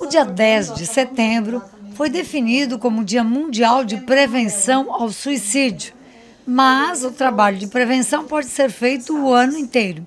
O dia 10 de setembro foi definido como Dia Mundial de Prevenção ao Suicídio, mas o trabalho de prevenção pode ser feito o ano inteiro.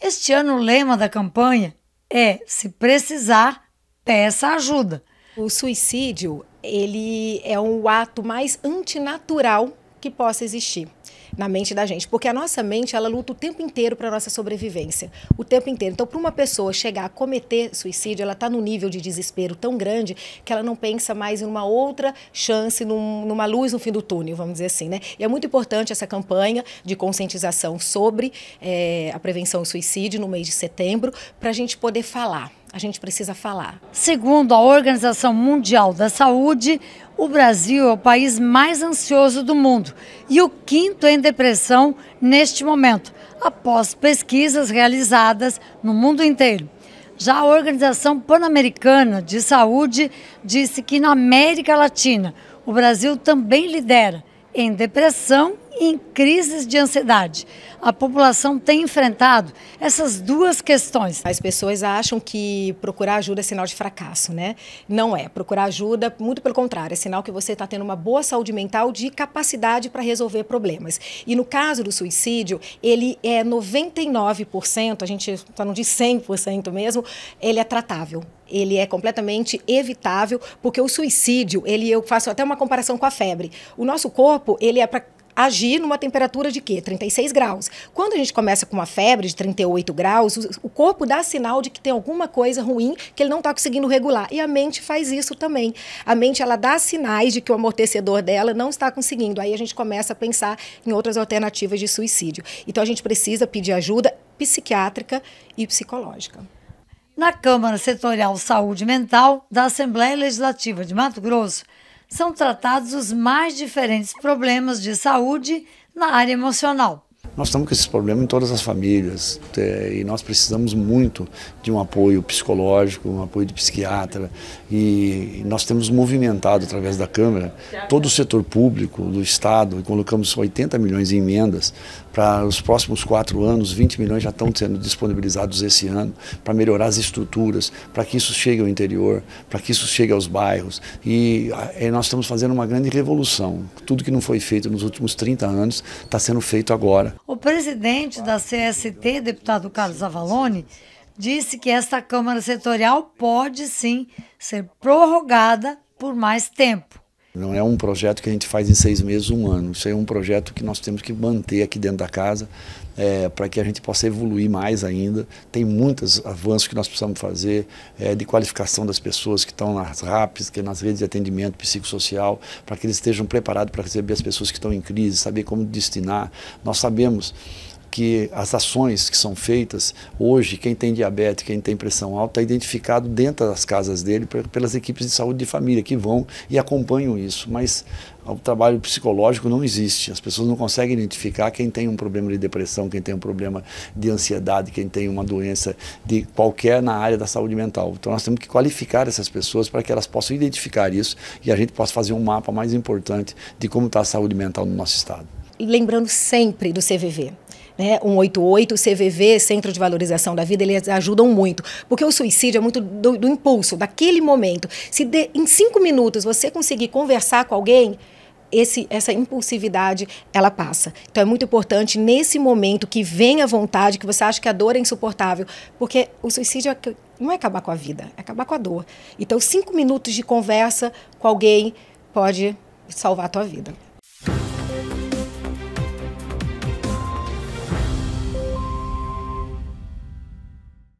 Este ano, o lema da campanha é: se precisar, peça ajuda. O suicídio ele é o um ato mais antinatural que possa existir na mente da gente, porque a nossa mente ela luta o tempo inteiro para nossa sobrevivência, o tempo inteiro. Então, para uma pessoa chegar a cometer suicídio, ela está num nível de desespero tão grande que ela não pensa mais em uma outra chance, num, numa luz no fim do túnel, vamos dizer assim, né? E é muito importante essa campanha de conscientização sobre é, a prevenção do suicídio no mês de setembro, para a gente poder falar. A gente precisa falar. Segundo a Organização Mundial da Saúde, o Brasil é o país mais ansioso do mundo e o quinto em depressão neste momento, após pesquisas realizadas no mundo inteiro. Já a Organização Pan-Americana de Saúde disse que na América Latina o Brasil também lidera em depressão em crises de ansiedade. A população tem enfrentado essas duas questões. As pessoas acham que procurar ajuda é sinal de fracasso, né? Não é. Procurar ajuda, muito pelo contrário, é sinal que você está tendo uma boa saúde mental de capacidade para resolver problemas. E no caso do suicídio, ele é 99%, a gente está não diz 100% mesmo, ele é tratável ele é completamente evitável, porque o suicídio, ele eu faço até uma comparação com a febre. O nosso corpo, ele é para agir numa temperatura de quê? 36 graus. Quando a gente começa com uma febre de 38 graus, o corpo dá sinal de que tem alguma coisa ruim que ele não está conseguindo regular. E a mente faz isso também. A mente ela dá sinais de que o amortecedor dela não está conseguindo. Aí a gente começa a pensar em outras alternativas de suicídio. Então a gente precisa pedir ajuda psiquiátrica e psicológica. Na Câmara Setorial Saúde Mental da Assembleia Legislativa de Mato Grosso, são tratados os mais diferentes problemas de saúde na área emocional. Nós estamos com esse problema em todas as famílias é, e nós precisamos muito de um apoio psicológico, um apoio de psiquiatra e nós temos movimentado através da Câmara todo o setor público do Estado e colocamos 80 milhões em emendas para os próximos quatro anos, 20 milhões já estão sendo disponibilizados esse ano para melhorar as estruturas, para que isso chegue ao interior, para que isso chegue aos bairros e é, nós estamos fazendo uma grande revolução. Tudo que não foi feito nos últimos 30 anos está sendo feito agora o presidente da CST, deputado Carlos Avalone, disse que esta Câmara Setorial pode sim ser prorrogada por mais tempo. Não é um projeto que a gente faz em seis meses, um ano. Isso é um projeto que nós temos que manter aqui dentro da casa é, para que a gente possa evoluir mais ainda. Tem muitos avanços que nós precisamos fazer é, de qualificação das pessoas que estão nas RAPs, que é nas redes de atendimento psicossocial, para que eles estejam preparados para receber as pessoas que estão em crise, saber como destinar. Nós sabemos que as ações que são feitas hoje, quem tem diabetes, quem tem pressão alta, é identificado dentro das casas dele pelas equipes de saúde de família que vão e acompanham isso. Mas ah, o trabalho psicológico não existe. As pessoas não conseguem identificar quem tem um problema de depressão, quem tem um problema de ansiedade, quem tem uma doença de qualquer na área da saúde mental. Então nós temos que qualificar essas pessoas para que elas possam identificar isso e a gente possa fazer um mapa mais importante de como está a saúde mental no nosso estado. Lembrando sempre do CVV, né, 188, o CVV, Centro de Valorização da Vida, eles ajudam muito. Porque o suicídio é muito do, do impulso, daquele momento. Se de, em cinco minutos você conseguir conversar com alguém, esse, essa impulsividade ela passa. Então é muito importante nesse momento que vem a vontade, que você acha que a dor é insuportável, porque o suicídio é não é acabar com a vida, é acabar com a dor. Então cinco minutos de conversa com alguém pode salvar a tua vida.